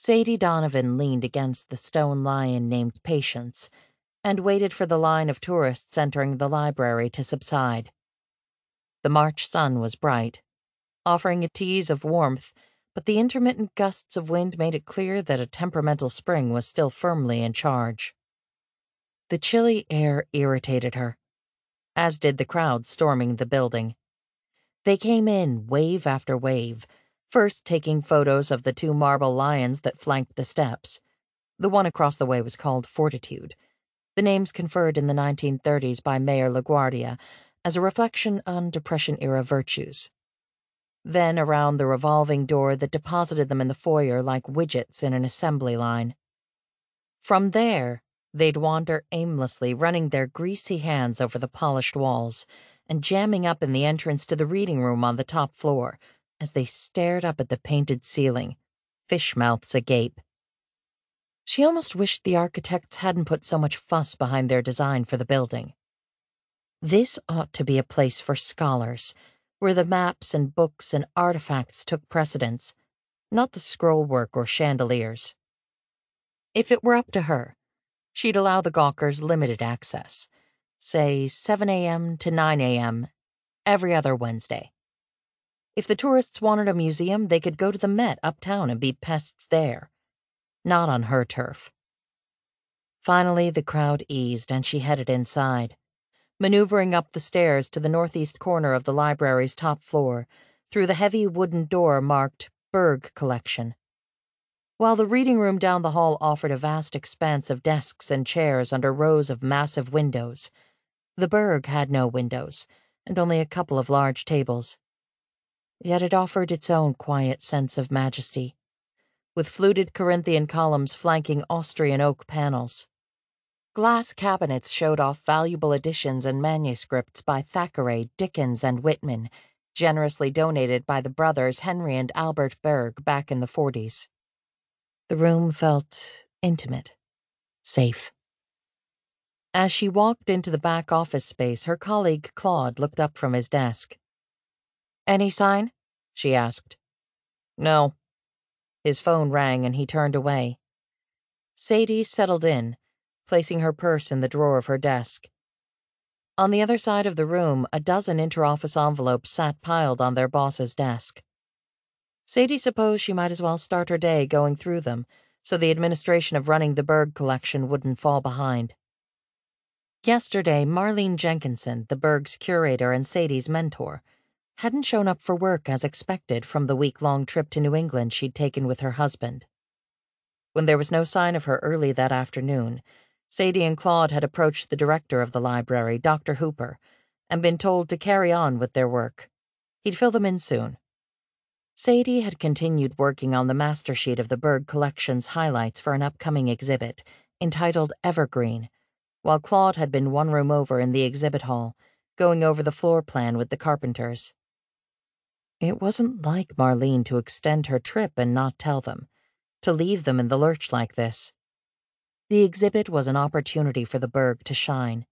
Sadie Donovan leaned against the stone lion named Patience and waited for the line of tourists entering the library to subside. The March sun was bright, offering a tease of warmth, but the intermittent gusts of wind made it clear that a temperamental spring was still firmly in charge. The chilly air irritated her, as did the crowd storming the building. They came in wave after wave first taking photos of the two marble lions that flanked the steps. The one across the way was called Fortitude, the names conferred in the 1930s by Mayor LaGuardia as a reflection on Depression era virtues. Then around the revolving door that deposited them in the foyer like widgets in an assembly line. From there, they'd wander aimlessly, running their greasy hands over the polished walls and jamming up in the entrance to the reading room on the top floor as they stared up at the painted ceiling, fish mouths agape. She almost wished the architects hadn't put so much fuss behind their design for the building. This ought to be a place for scholars, where the maps and books and artifacts took precedence, not the scrollwork or chandeliers. If it were up to her, she'd allow the gawkers limited access, say 7 a.m. to 9 a.m. every other Wednesday. If the tourists wanted a museum, they could go to the Met uptown and be pests there. Not on her turf. Finally, the crowd eased and she headed inside. Maneuvering up the stairs to the northeast corner of the library's top floor, through the heavy wooden door marked Berg Collection. While the reading room down the hall offered a vast expanse of desks and chairs under rows of massive windows, the Berg had no windows and only a couple of large tables yet it offered its own quiet sense of majesty, with fluted Corinthian columns flanking Austrian oak panels. Glass cabinets showed off valuable editions and manuscripts by Thackeray, Dickens, and Whitman, generously donated by the brothers Henry and Albert Berg back in the 40s. The room felt intimate, safe. As she walked into the back office space, her colleague Claude looked up from his desk. Any sign? she asked. No. His phone rang and he turned away. Sadie settled in, placing her purse in the drawer of her desk. On the other side of the room, a dozen interoffice envelopes sat piled on their boss's desk. Sadie supposed she might as well start her day going through them so the administration of running the Berg collection wouldn't fall behind. Yesterday, Marlene Jenkinson, the Berg's curator and Sadie's mentor, hadn't shown up for work as expected from the week long trip to New England she'd taken with her husband. When there was no sign of her early that afternoon, Sadie and Claude had approached the director of the library, Dr. Hooper, and been told to carry on with their work. He'd fill them in soon. Sadie had continued working on the master sheet of the Berg Collection's highlights for an upcoming exhibit entitled Evergreen, while Claude had been one room over in the exhibit hall, going over the floor plan with the carpenters. It wasn't like Marlene to extend her trip and not tell them, to leave them in the lurch like this. The exhibit was an opportunity for the Berg to shine.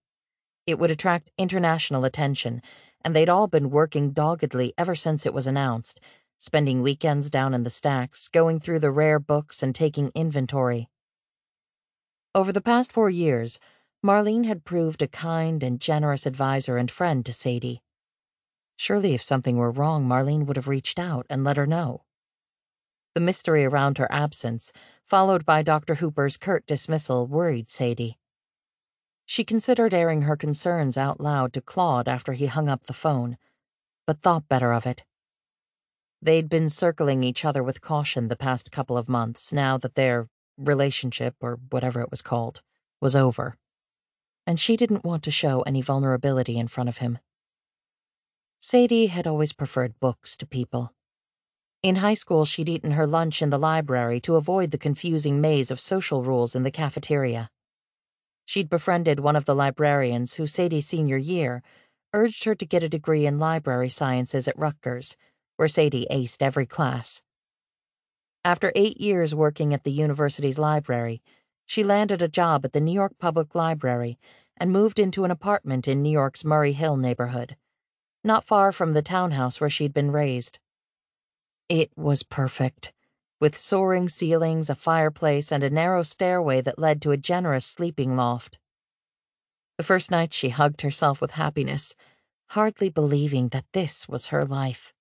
It would attract international attention, and they'd all been working doggedly ever since it was announced, spending weekends down in the stacks, going through the rare books and taking inventory. Over the past four years, Marlene had proved a kind and generous advisor and friend to Sadie. Surely, if something were wrong, Marlene would have reached out and let her know. The mystery around her absence, followed by Dr. Hooper's curt dismissal, worried Sadie. She considered airing her concerns out loud to Claude after he hung up the phone, but thought better of it. They'd been circling each other with caution the past couple of months now that their relationship, or whatever it was called, was over. And she didn't want to show any vulnerability in front of him. Sadie had always preferred books to people. In high school, she'd eaten her lunch in the library to avoid the confusing maze of social rules in the cafeteria. She'd befriended one of the librarians who, Sadie's senior year, urged her to get a degree in library sciences at Rutgers, where Sadie aced every class. After eight years working at the university's library, she landed a job at the New York Public Library and moved into an apartment in New York's Murray Hill neighborhood not far from the townhouse where she'd been raised. It was perfect, with soaring ceilings, a fireplace, and a narrow stairway that led to a generous sleeping loft. The first night she hugged herself with happiness, hardly believing that this was her life.